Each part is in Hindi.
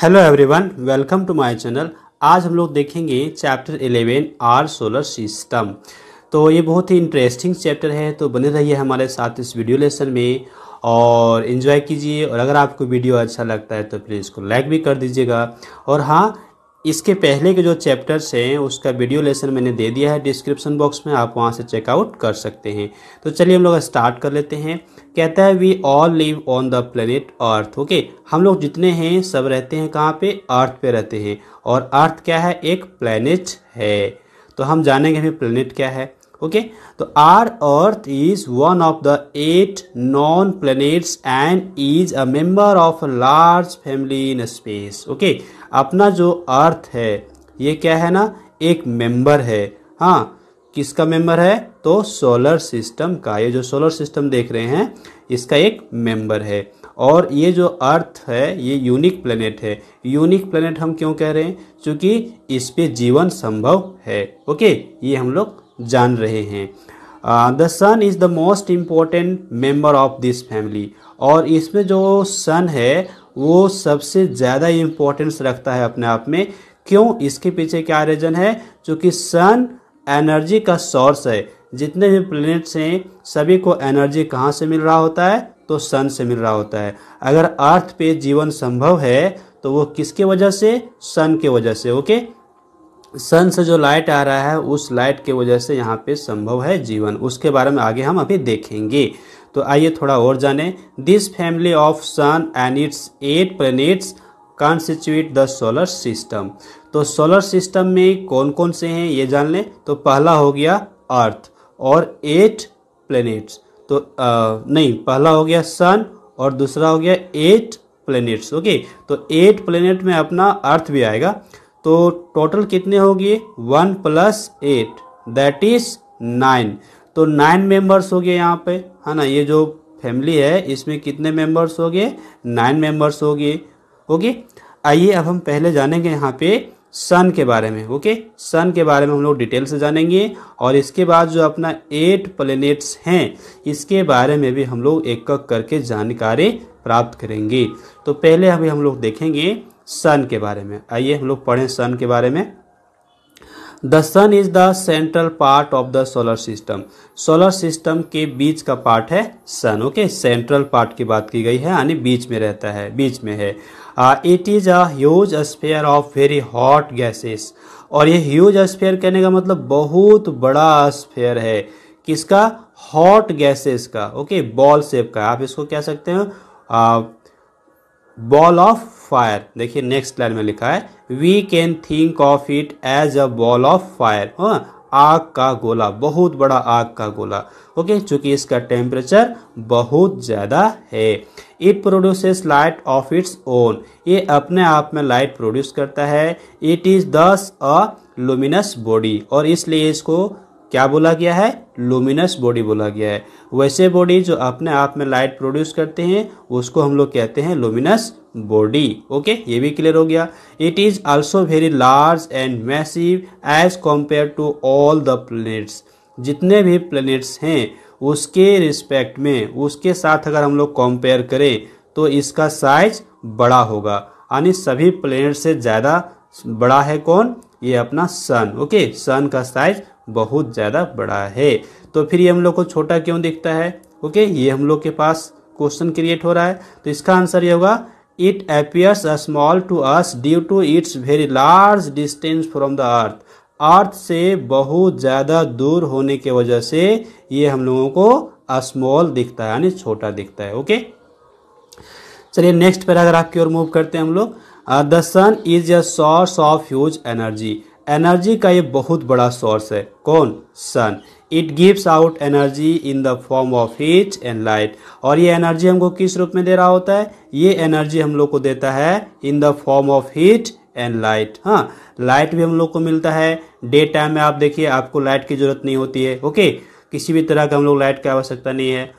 Hello everyone welcome to my channel आज हम लोग देखेंगे चैप्टर 11 आर सोलर सिस्टम तो ये बहुत ही इंटरेस्टिंग चैप्टर है तो बने रहिए हमारे साथ इस वीडियो लेसन में और इन्जॉय कीजिए और अगर आपको वीडियो अच्छा लगता है तो प्लीज़ इसको लाइक भी कर दीजिएगा और हाँ इसके पहले के जो चैप्टर्स हैं उसका वीडियो लेसन मैंने दे दिया है डिस्क्रिप्शन बॉक्स में आप वहाँ से चेकआउट कर सकते हैं तो चलिए हम लोग स्टार्ट कर लेते हैं कहता है we all live on the planet earth okay हम लोग जितने हैं सब रहते हैं कहाँ पे अर्थ पे रहते हैं और अर्थ क्या है एक प्लेनेट है तो हम जानेंगे हमें प्लेनेट क्या है ओके okay? तो our earth is one of the eight known planets and is a member of large family in space okay अपना जो अर्थ है ये क्या है ना एक मेंबर है हाँ किसका मेंबर है तो सोलर सिस्टम का ये जो सोलर सिस्टम देख रहे हैं इसका एक मेंबर है और ये जो अर्थ है ये यूनिक प्लेनेट है यूनिक प्लेनेट हम क्यों कह रहे हैं क्योंकि इस पे जीवन संभव है ओके ये हम लोग जान रहे हैं the sun is the most important member of this family और इसमें जो सन है वो सबसे ज़्यादा इम्पोर्टेंस रखता है अपने आप में क्यों इसके पीछे क्या रीजन है क्योंकि सन एनर्जी का सोर्स है जितने भी प्लैनेट्स हैं सभी को एनर्जी कहाँ से मिल रहा होता है तो सन से मिल रहा होता है अगर अर्थ पे जीवन संभव है तो वो किसके वजह से सन के वजह से ओके सन से जो लाइट आ रहा है उस लाइट के वजह से यहाँ पे संभव है जीवन उसके बारे में आगे हम अभी देखेंगे तो आइए थोड़ा और जाने this family of sun and its eight planets constitute the solar system तो सोलर सिस्टम में कौन कौन से हैं ये जान लें तो पहला हो गया अर्थ और एट प्लैनेट्स तो आ, नहीं पहला हो गया सन और दूसरा हो गया एट प्लैनेट्स ओके तो एट प्लैनेट में अपना अर्थ भी आएगा तो टोटल कितने हो गए one plus eight that is nine तो नाइन मेंबर्स हो गए यहाँ पे है ना ये जो फैमिली है इसमें कितने मेंबर्स हो गए नाइन मेंबर्स हो गए ओके आइए अब हम पहले जानेंगे यहाँ पे सन के बारे में ओके सन के बारे में हम लोग डिटेल से जानेंगे और इसके बाद जो अपना एट प्लेनेट्स हैं इसके बारे में भी हम लोग एक एक करके जानकारी प्राप्त करेंगे तो पहले अभी हम लोग देखेंगे सन के बारे में आइए हम लोग पढ़ें सन के बारे में the sun is the central part of the solar system solar system के बीच का पार्ट है सन ओके सेंट्रल पार्ट की बात की गई है यानी बीच में रहता है बीच में है it is as sphere of very hot gases और ये ह्यूज स्पेयर कहने का मतलब बहुत बड़ा स्पेयर है किसका हॉट गैसेस का ओके बॉल शेप का आप इसको कह सकते हैं बॉल ऑफ फायर देखिए नेक्स्ट लाइन में लिखा है we can think of it as a ball of fire आग का गोला बहुत बड़ा आग का गोला ओके चूंकि इसका टेम्परेचर बहुत ज़्यादा है it produces light of its own ये अपने आप में लाइट प्रोड्यूस करता है इट इज़ दस अ लुमिनस बॉडी और इसलिए इसको क्या बोला गया है लुमिनस बॉडी बोला गया है वैसे बॉडी जो अपने आप में लाइट प्रोड्यूस करते हैं उसको हम लोग कहते हैं लुमिनस बॉडी ओके ये भी क्लियर हो गया it is also very large and massive as compare to all the planets जितने भी प्लैनेट्स हैं उसके रिस्पेक्ट में उसके साथ अगर हम लोग कंपेयर करें तो इसका साइज बड़ा होगा यानी सभी प्लेनेट से ज़्यादा बड़ा है कौन ये अपना सन ओके सन का साइज बहुत ज़्यादा बड़ा है तो फिर ये हम लोग को छोटा क्यों दिखता है ओके ये हम लोग के पास क्वेश्चन क्रिएट हो रहा है तो इसका आंसर ये होगा it appears small to us due to its very large distance from the earth earth से बहुत ज़्यादा दूर होने के वजह से ये हम लोगों को स्मॉल दिखता है यानी छोटा दिखता है ओके चलिए नेक्स्ट पैराग्राफ की ओर मूव करते हैं हम लोग the sun is a source of huge energy energy का ये बहुत बड़ा सोर्स है कौन sun it gives out energy in the form of heat and light और ये एनर्जी हमको किस रूप में दे रहा होता है ये एनर्जी हम लोग को देता है in the form of heat and light हाँ लाइट भी हम लोग को मिलता है डे टाइम में आप देखिए आपको लाइट की जरूरत नहीं होती है ओके किसी भी तरह का हम लोग लाइट की आवश्यकता नहीं है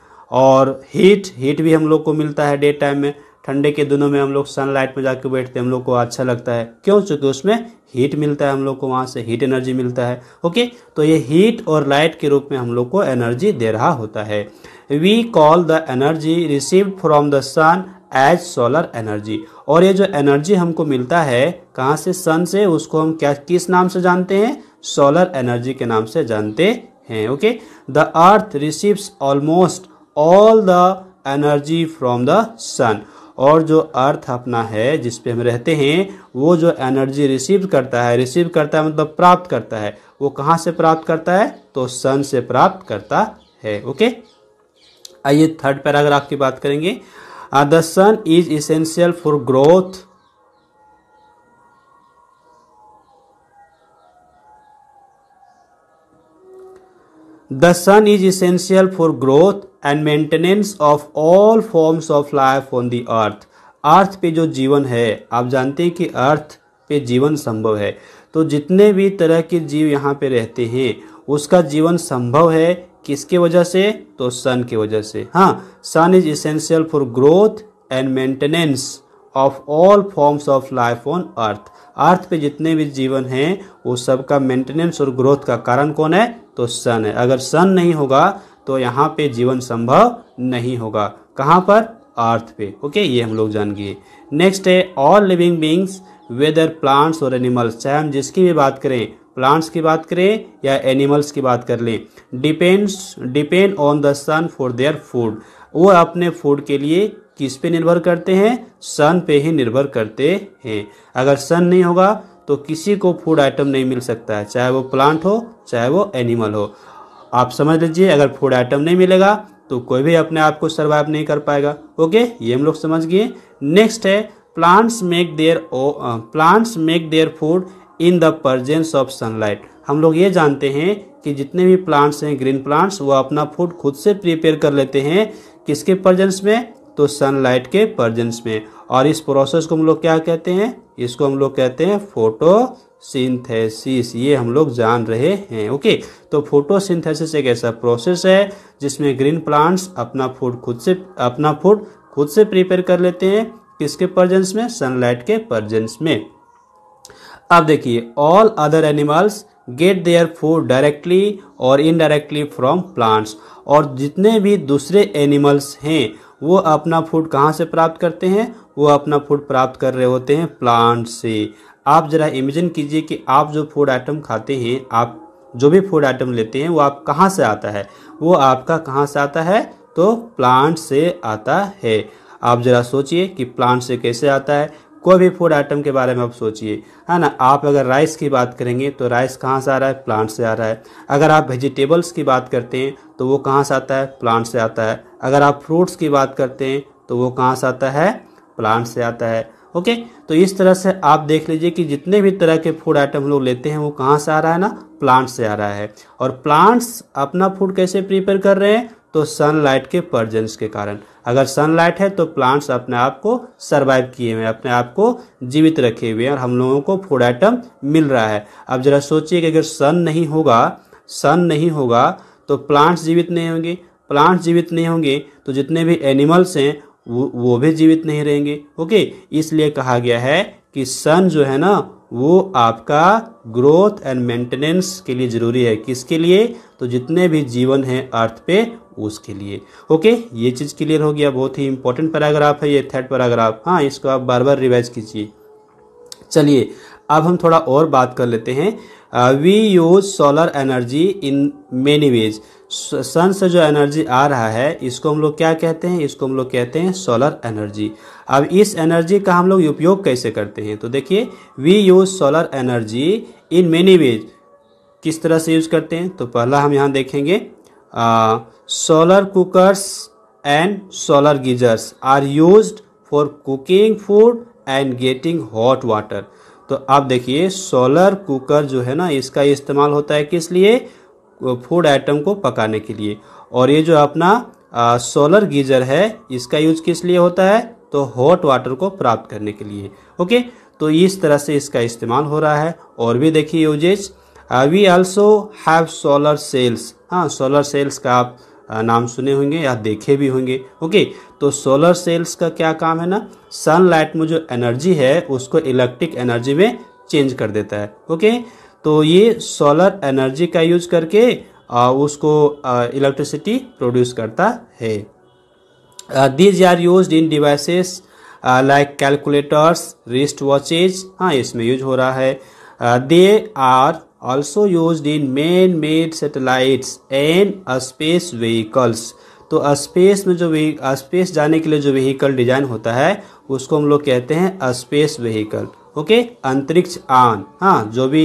और हीट हीट भी हम लोग को मिलता है डे टाइम में ठंडे के दिनों में हम लोग सनलाइट में जाकर बैठते हैं हम लोग को अच्छा लगता है क्यों चूँकि उसमें हीट मिलता है हम लोग को वहाँ से हीट एनर्जी मिलता है ओके तो ये हीट और लाइट के रूप में हम लोग को एनर्जी दे रहा होता है we call the energy received from the sun as solar energy और ये जो एनर्जी हमको मिलता है कहाँ से सन से उसको हम क्या किस नाम से जानते हैं सोलर एनर्जी के नाम से जानते हैं okay the earth receives almost all the energy from the sun और जो अर्थ अपना है जिस पे हम रहते हैं वो जो एनर्जी रिसीव करता है रिसीव करता है मतलब प्राप्त करता है वो कहाँ से प्राप्त करता है तो सन से प्राप्त करता है ओके आइए थर्ड पैराग्राफ की बात करेंगे the sun is essential for growth the sun is essential for growth and maintenance of all forms of life on the earth earth पे जो जीवन है आप जानते हैं कि अर्थ पे जीवन संभव है तो जितने भी तरह के जीव यहाँ पे रहते हैं उसका जीवन संभव है किसके वजह से तो सन की वजह से हाँ sun is essential for growth and maintenance of all forms of life on earth earth पे जितने भी जीवन हैं वो सबका मेंटेनेंस और ग्रोथ का कारण कौन है तो सन है अगर सन नहीं होगा तो यहाँ पे जीवन संभव नहीं होगा कहाँ पर अर्थ पे ओके ये हम लोग जान गए नेक्स्ट है all living beings whether plants और एनिमल्स चाहे हम जिसकी भी बात करें प्लांट्स की बात करें या एनिमल्स की बात कर लें depends depend on the sun for their food वो अपने फूड के लिए किस पे निर्भर करते हैं सन पे ही निर्भर करते हैं अगर सन नहीं होगा तो किसी को फूड आइटम नहीं मिल सकता है चाहे वो प्लांट हो चाहे वो एनिमल हो आप समझ लीजिए अगर फूड आइटम नहीं मिलेगा तो कोई भी अपने आप को सर्वाइव नहीं कर पाएगा ओके ये हम लोग समझ गए नेक्स्ट है plants make their plants make their food in the presence of sunlight हम लोग ये जानते हैं कि जितने भी प्लांट्स हैं ग्रीन प्लांट्स वो अपना फूड खुद से प्रिपेयर कर लेते हैं किसके प्रजेंस में तो सनलाइट के प्रजेंस में और इस प्रोसेस को हम लोग क्या कहते हैं इसको हम लोग कहते हैं फोटो सिंथेसिस ये हम लोग जान रहे हैं ओके तो फोटोसिंथेसिस एक ऐसा प्रोसेस है जिसमें ग्रीन प्लांट्स अपना फूड खुद से अपना फूड खुद से प्रिपेयर कर लेते हैं किसके परजेंस में सनलाइट के परजेंस में अब देखिए all other animals get their food directly और इनडायरेक्टली फ्रॉम प्लांट्स और जितने भी दूसरे एनिमल्स हैं वो अपना फूड कहाँ से प्राप्त करते हैं वो अपना फूड प्राप्त कर रहे होते हैं प्लांट से आप ज़रा इमेजिन कीजिए कि आप जो फूड आइटम खाते हैं आप जो भी फूड आइटम लेते हैं वो आप कहाँ से आता है वो आपका कहाँ से आता है तो प्लांट से आता है आप ज़रा सोचिए कि प्लांट से कैसे आता है कोई भी फूड आइटम के बारे में आप सोचिए है ना आप अगर राइस की बात करेंगे तो राइस कहाँ से आ रहा है प्लांट से आ रहा है अगर आप वेजिटेबल्स की बात करते हैं तो वो कहाँ से आता है प्लांट से आता है अगर आप फ्रूट्स की बात करते हैं तो वो कहाँ से आता है प्लांट से आता है ओके तो इस तरह से आप देख लीजिए कि जितने भी तरह के फूड आइटम लोग लेते हैं वो कहाँ से आ रहा है ना प्लांट्स से आ रहा है और प्लांट्स अपना फूड कैसे प्रिपेयर कर रहे हैं तो सनलाइट के प्रजेंस के कारण अगर सनलाइट है तो प्लांट्स अपने आप को सर्वाइव किए हुए हैं अपने आप को जीवित रखे हुए हैं और हम लोगों को फूड आइटम मिल रहा है अब जरा सोचिए कि अगर सन नहीं होगा सन नहीं होगा तो प्लांट्स जीवित नहीं होंगे प्लांट्स जीवित नहीं होंगे तो जितने भी एनिमल्स हैं वो भी जीवित नहीं रहेंगे ओके इसलिए कहा गया है कि सन जो है ना वो आपका ग्रोथ एंड मेंटेनेंस के लिए ज़रूरी है किसके लिए तो जितने भी जीवन हैं अर्थ पे उसके लिए ओके ये चीज़ क्लियर हो गया बहुत ही इंपॉर्टेंट पैराग्राफ है ये थर्ड पैराग्राफ हाँ इसको आप बार बार रिवाइज कीजिए चलिए अब हम थोड़ा और बात कर लेते हैं we use solar energy in many ways sun से जो एनर्जी आ रहा है इसको हम लोग क्या कहते हैं इसको हम लोग कहते हैं सोलर एनर्जी अब इस एनर्जी का हम लोग उपयोग कैसे करते हैं तो देखिए we use solar energy in many ways किस तरह से यूज़ करते हैं तो पहला हम यहाँ देखेंगे solar cookers and solar geysers are use for cooking food and getting hot water तो आप देखिए सोलर कुकर जो है ना इसका इस्तेमाल होता है किस लिए फूड आइटम को पकाने के लिए और ये जो अपना सोलर गीजर है इसका यूज किस लिए होता है तो हॉट वाटर को प्राप्त करने के लिए ओके तो इस तरह से इसका इस्तेमाल हो रहा है और भी देखिए uses we also have solar cells हाँ सोलर सेल्स का आप नाम सुने होंगे या देखे भी होंगे ओके तो सोलर सेल्स का क्या काम है ना सनलाइट में जो एनर्जी है उसको इलेक्ट्रिक एनर्जी में चेंज कर देता है ओके तो ये सोलर एनर्जी का यूज करके आ, उसको इलेक्ट्रिसिटी प्रोड्यूस करता है these are use in devices like calculators wrist watches हाँ इसमें यूज हो रहा है they are also use in man made satellites and space vehicles तो स्पेस में जो स्पेस जाने के लिए जो व्हीकल डिजाइन होता है उसको हम लोग कहते हैं स्पेस व्हीकल ओके अंतरिक्ष आन हाँ जो भी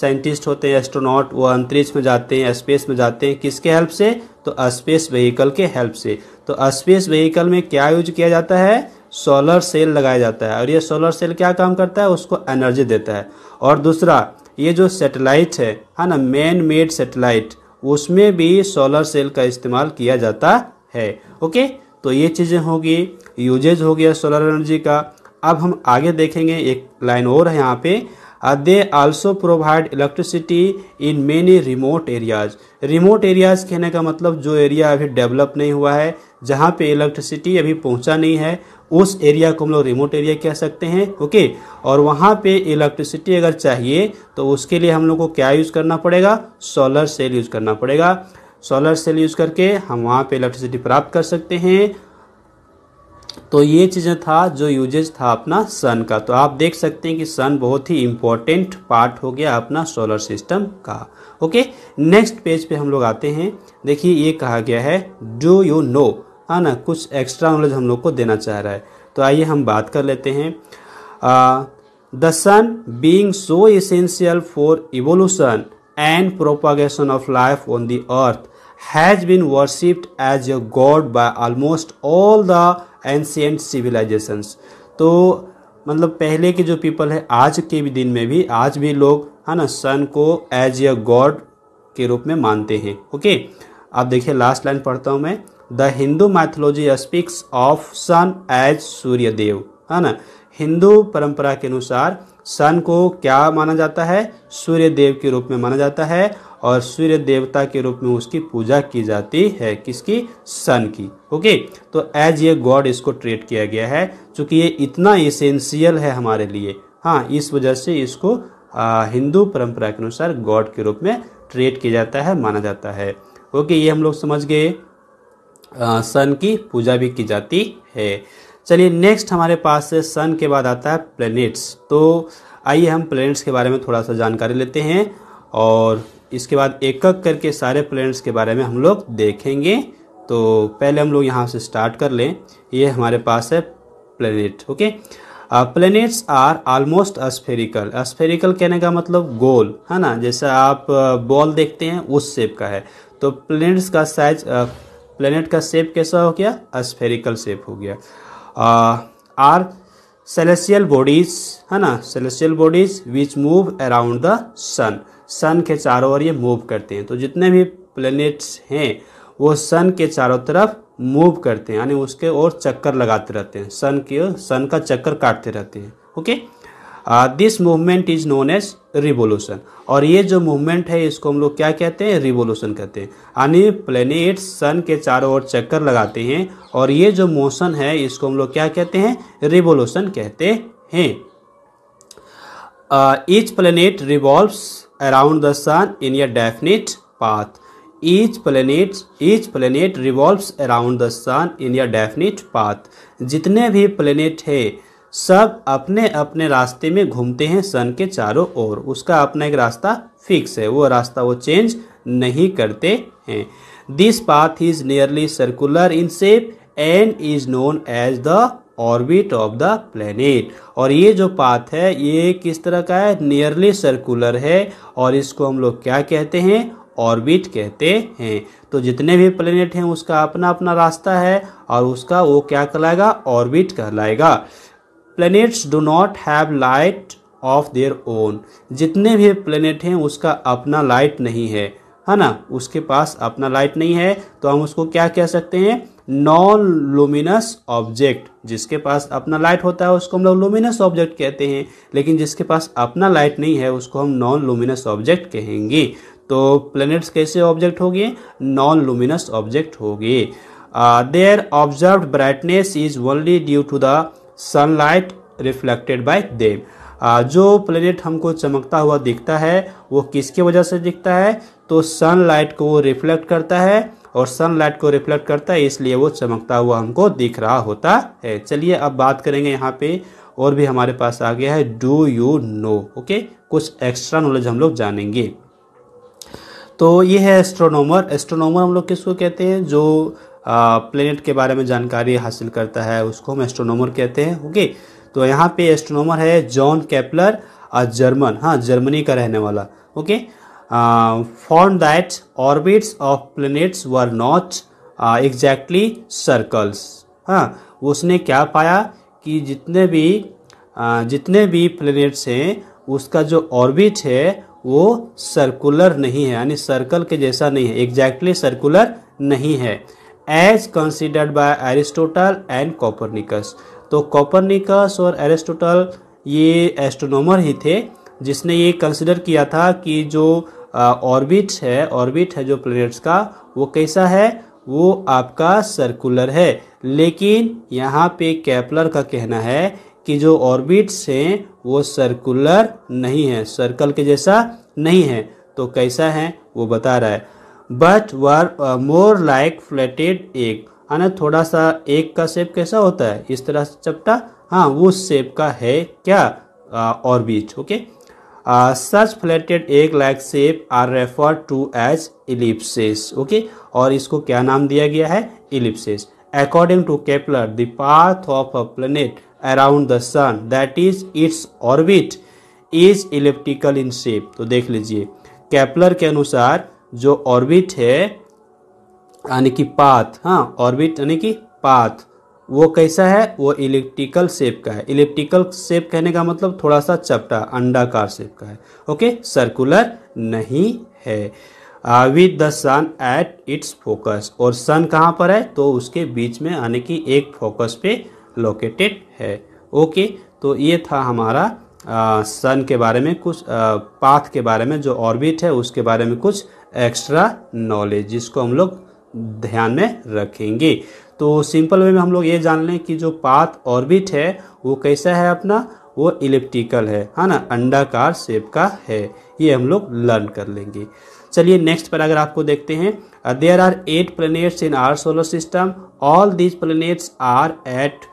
साइंटिस्ट होते हैं एस्ट्रोनॉट वो अंतरिक्ष में जाते हैं स्पेस में जाते हैं किसके हेल्प से तो स्पेस व्हीकल के हेल्प से तो स्पेस व्हीकल में क्या यूज किया जाता है सोलर सेल लगाया जाता है और ये सोलर सेल क्या काम करता है उसको एनर्जी देता है और दूसरा ये जो सेटेलाइट है है ना मैन मेड सेटेलाइट उसमें भी सोलर सेल का इस्तेमाल किया जाता है ओके तो ये चीज़ें होगी यूजेज हो गया सोलर एनर्जी का अब हम आगे देखेंगे एक लाइन और है यहाँ पे Uh, they also provide electricity in many remote areas. Remote areas कहने का मतलब जो area अभी develop नहीं हुआ है जहाँ पे इलेक्ट्रिसिटी अभी पहुँचा नहीं है उस एरिया को हम लोग रिमोट एरिया कह सकते हैं ओके और वहाँ पे इलेक्ट्रिसिटी अगर चाहिए तो उसके लिए हम लोग को क्या यूज़ करना पड़ेगा सोलर सेल यूज़ करना पड़ेगा सोलर सेल यूज़ करके हम वहाँ पे इलेक्ट्रिसिटी प्राप्त कर सकते हैं तो ये चीज़ें था जो यूजेज था अपना सन का तो आप देख सकते हैं कि सन बहुत ही इम्पोर्टेंट पार्ट हो गया अपना सोलर सिस्टम का ओके नेक्स्ट पेज पे हम लोग आते हैं देखिए ये कहा गया है डू यू नो है ना कुछ एक्स्ट्रा नॉलेज हम लोग को देना चाह रहा है तो आइए हम बात कर लेते हैं the sun being so essential for evolution and propagation of life on the earth has been worshipped as a god by almost all the ancient civilisations तो मतलब पहले के जो पीपल है आज के भी दिन में भी आज भी लोग है ना सन को एज ए गॉड के रूप में मानते हैं ओके आप देखिए लास्ट लाइन पढ़ता हूँ मैं the Hindu mythology speaks of sun as Surya Dev है ना हिंदू परंपरा के अनुसार सन को क्या माना जाता है सूर्य देव के रूप में माना जाता है और सूर्य देवता के रूप में उसकी पूजा की जाती है किसकी सन की ओके तो एज ये गॉड इसको ट्रीट किया गया है चूँकि ये इतना इसेंशियल है हमारे लिए हाँ इस वजह से इसको हिंदू परंपरा के अनुसार गॉड के रूप में ट्रीट किया जाता है माना जाता है ओके ये हम लोग समझ गए सन की पूजा भी की जाती है चलिए नेक्स्ट हमारे पास से सन के बाद आता है प्लैनेट्स तो आइए हम प्लैनेट्स के बारे में थोड़ा सा जानकारी लेते हैं और इसके बाद एक एक करके सारे प्लैनेट्स के बारे में हम लोग देखेंगे तो पहले हम लोग यहाँ से स्टार्ट कर लें ये हमारे पास है planet okay planets are almost spherical spherical कहने का मतलब गोल है ना जैसे आप बॉल uh, देखते हैं उस शेप का है तो प्लेनेट्स का साइज प्लेनेट uh, का शेप कैसा हो गया अस्फेरिकल शेप हो गया आर सेलेसियल बॉडीज है ना celestial bodies which move around the sun sun के चारों ओर ये मूव करते हैं तो जितने भी प्लैनेट्स हैं वो सन के चारों तरफ मूव करते हैं यानी उसके और चक्कर लगाते रहते हैं सन के सन का चक्कर काटते रहते हैं okay this movement is known as revolution और ये जो मूवमेंट है इसको हम लोग क्या कहते हैं रिवोल्यूशन कहते हैं यानी प्लेनेट सन के चारों ओर चक्कर लगाते हैं और ये जो मोशन है इसको हम लोग क्या कहते हैं रिवोल्यूशन कहते हैं each planet revolves around the sun in a definite path each planet each planet revolves around the sun in a definite path जितने भी planet है सब अपने अपने रास्ते में घूमते हैं सन के चारों ओर उसका अपना एक रास्ता फिक्स है वो रास्ता वो चेंज नहीं करते हैं this path is nearly circular in shape and is known as the orbit of the planet और ये जो पाथ है ये किस तरह का है नियरली सर्कुलर है और इसको हम लोग क्या कहते हैं ऑर्बिट कहते हैं तो जितने भी प्लेनेट हैं उसका अपना अपना रास्ता है और उसका वो क्या कहलाएगा ऑर्बिट कहलाएगा planets do not have light of their own जितने भी प्लेनेट हैं उसका अपना लाइट नहीं है है ना उसके पास अपना लाइट नहीं है तो हम उसको क्या कह सकते हैं नॉन लुमिनस ऑब्जेक्ट जिसके पास अपना लाइट होता है उसको हम लोग लुमिनस ऑब्जेक्ट कहते हैं लेकिन जिसके पास अपना लाइट नहीं है उसको हम नॉन लुमिनस ऑब्जेक्ट कहेंगे तो प्लैनेट्स कैसे ऑब्जेक्ट हो गए नॉन लुमिनस ऑब्जेक्ट हो गए their observe brightness is only due to the sunlight reflected by them जो प्लेनेट हमको चमकता हुआ दिखता है वो किसके वजह से दिखता है तो सनलाइट को वो रिफ्लेक्ट करता है और सनलाइट को रिफ्लेक्ट करता है इसलिए वो चमकता हुआ हमको दिख रहा होता है चलिए अब बात करेंगे यहाँ पे और भी हमारे पास आ गया है डू यू नो ओके कुछ एक्स्ट्रा नॉलेज हम लोग जानेंगे तो ये है एस्ट्रोनोमर एस्ट्रोनोमर हम लोग किसको कहते हैं जो प्लेनेट के बारे में जानकारी हासिल करता है उसको हम एस्ट्रोनोमर कहते हैं ओके तो यहाँ पे एस्ट्रोनोमर है जॉन कैपलर जर्मन हाँ जर्मनी का रहने वाला okay uh, found that orbits of planets were not uh, exactly circles हाँ उसने क्या पाया कि जितने भी uh, जितने भी प्लेनेट्स हैं उसका जो ऑर्बिट है वो सर्कुलर नहीं है यानी सर्कल के जैसा नहीं है एग्जैक्टली exactly सर्कुलर नहीं है as considered by Aristotle and Copernicus तो कॉपरनिकस और एरिस्टोटल ये एस्ट्रोनोमर ही थे जिसने ये कंसिडर किया था कि जो ऑर्बिट है ऑर्बिट है जो प्लेनेट्स का वो कैसा है वो आपका सर्कुलर है लेकिन यहाँ पे कैपलर का कहना है कि जो ऑर्बिट्स हैं वो सर्कुलर नहीं है सर्कल के जैसा नहीं है तो कैसा है वो बता रहा है but were more like flatted egg है ना थोड़ा सा एक का शेप कैसा होता है इस तरह से चपटा हाँ वो शेप का है क्या orbit okay such flatted egg like shape are refer to as ellipses okay और इसको क्या नाम दिया गया है ellipses according to Kepler the path of a planet around the sun that is its orbit is elliptical in shape तो देख लीजिए कैपलर के अनुसार जो ऑर्बिट है यानी कि पाथ हाँ ऑर्बिट यानी कि पाथ वो कैसा है वो इलेक्ट्रिकल शेप का है इलेक्ट्रिकल शेप कहने का मतलब थोड़ा सा चपटा अंडाकार शेप का है ओके सर्कुलर नहीं है with the sun at its focus और सन कहाँ पर है तो उसके बीच में आने की एक फोकस पे लोकेटेड है ओके तो ये था हमारा सन के बारे में कुछ पाथ के बारे में जो ऑर्बिट है उसके बारे में कुछ एक्स्ट्रा नॉलेज जिसको हम लोग ध्यान में रखेंगे तो सिंपल वे में हम लोग ये जान लें कि जो पाथ ऑर्बिट है वो कैसा है अपना वो इलेप्टिकल है है ना अंडाकार शेप का है ये हम लोग लर्न कर लेंगे चलिए नेक्स्ट अगर आपको देखते हैं there are eight planets in our solar system all these planets are at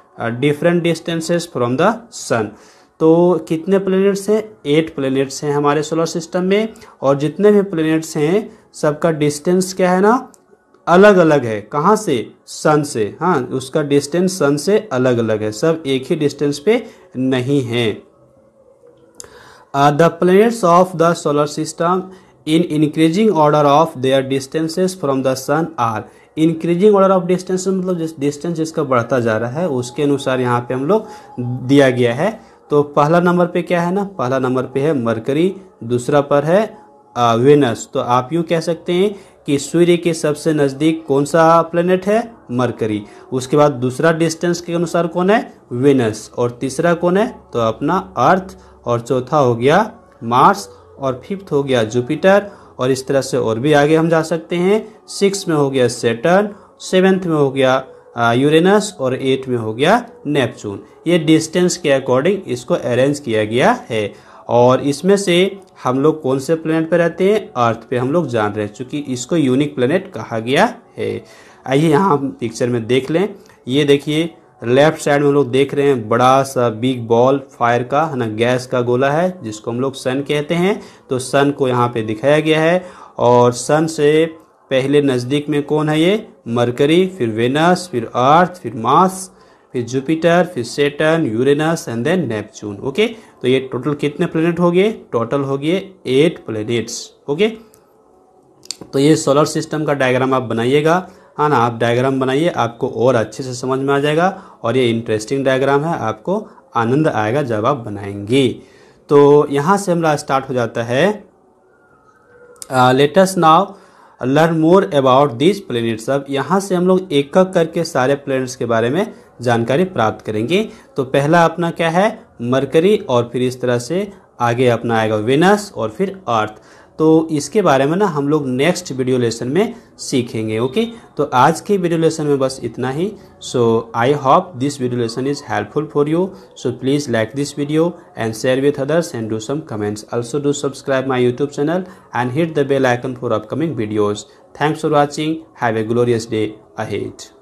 different distances from the sun तो कितने प्लेनेट्स हैं एट प्लेनेट्स हैं हमारे सोलर सिस्टम में और जितने भी प्लेनेट्स हैं सबका डिस्टेंस क्या है ना अलग अलग है कहाँ से सन से हाँ उसका डिस्टेंस सन से अलग अलग है सब एक ही डिस्टेंस पे नहीं है the planets of the solar system in increasing order of their distances from the sun are increasing order of distance मतलब जिस डिस्टेंस जिसका बढ़ता जा रहा है उसके अनुसार यहाँ पे हम लोग दिया गया है तो पहला नंबर पे क्या है ना पहला नंबर पे है मरकरी दूसरा पर है uh, वेनस तो आप यूँ कह सकते हैं कि सूर्य के सबसे नज़दीक कौन सा प्लेनेट है मरकरी उसके बाद दूसरा डिस्टेंस के अनुसार कौन है वेनस और तीसरा कौन है तो अपना अर्थ और चौथा हो गया मार्स और फिफ्थ हो गया जुपिटर और इस तरह से और भी आगे हम जा सकते हैं सिक्स में हो गया सेटर्न सेवेंथ में हो गया यूरेनस और एट में हो गया नेपचून ये डिस्टेंस के अकॉर्डिंग इसको अरेंज किया गया है और इसमें से हम लोग कौन से प्लेनेट पर रहते हैं अर्थ पे हम लोग जान रहे हैं चूँकि इसको यूनिक प्लेनेट कहा गया है आइए यहाँ पिक्चर में देख लें ये देखिए लेफ्ट साइड में हम लोग देख रहे हैं बड़ा सा बिग बॉल फायर का है ना गैस का गोला है जिसको हम लोग सन कहते हैं तो सन को यहाँ पे दिखाया गया है और सन से पहले नज़दीक में कौन है ये मरकरी फिर वेनस फिर अर्थ फिर मास फिर जुपिटर फिर Saturn Uranus and then Neptune okay तो ये टोटल कितने प्लेनेट हो गए टोटल हो गए एट प्लेनेट्स ओके तो ये सोलर सिस्टम का डायग्राम आप बनाइएगा है हाँ ना आप डायग्राम बनाइए आपको और अच्छे से समझ में आ जाएगा और ये इंटरेस्टिंग डायग्राम है आपको आनंद आएगा जब आप बनाएंगे तो यहाँ से हमारा स्टार्ट हो जाता है latest now learn more about this planets अब यहाँ से हम लोग एक एक करके सारे प्लेनेट्स के बारे में जानकारी प्राप्त करेंगे तो पहला अपना क्या है मरकरी और फिर इस तरह से आगे अपना आएगा वेनस और फिर अर्थ तो इसके बारे में ना हम लोग नेक्स्ट वीडियो लेसन में सीखेंगे ओके तो आज के वीडियो लेसन में बस इतना ही so I hope this video lesson is helpful for you so please like this video and share with others and do some comments also do subscribe my YouTube channel and hit the bell icon for upcoming videos thanks for watching have a glorious day अहेट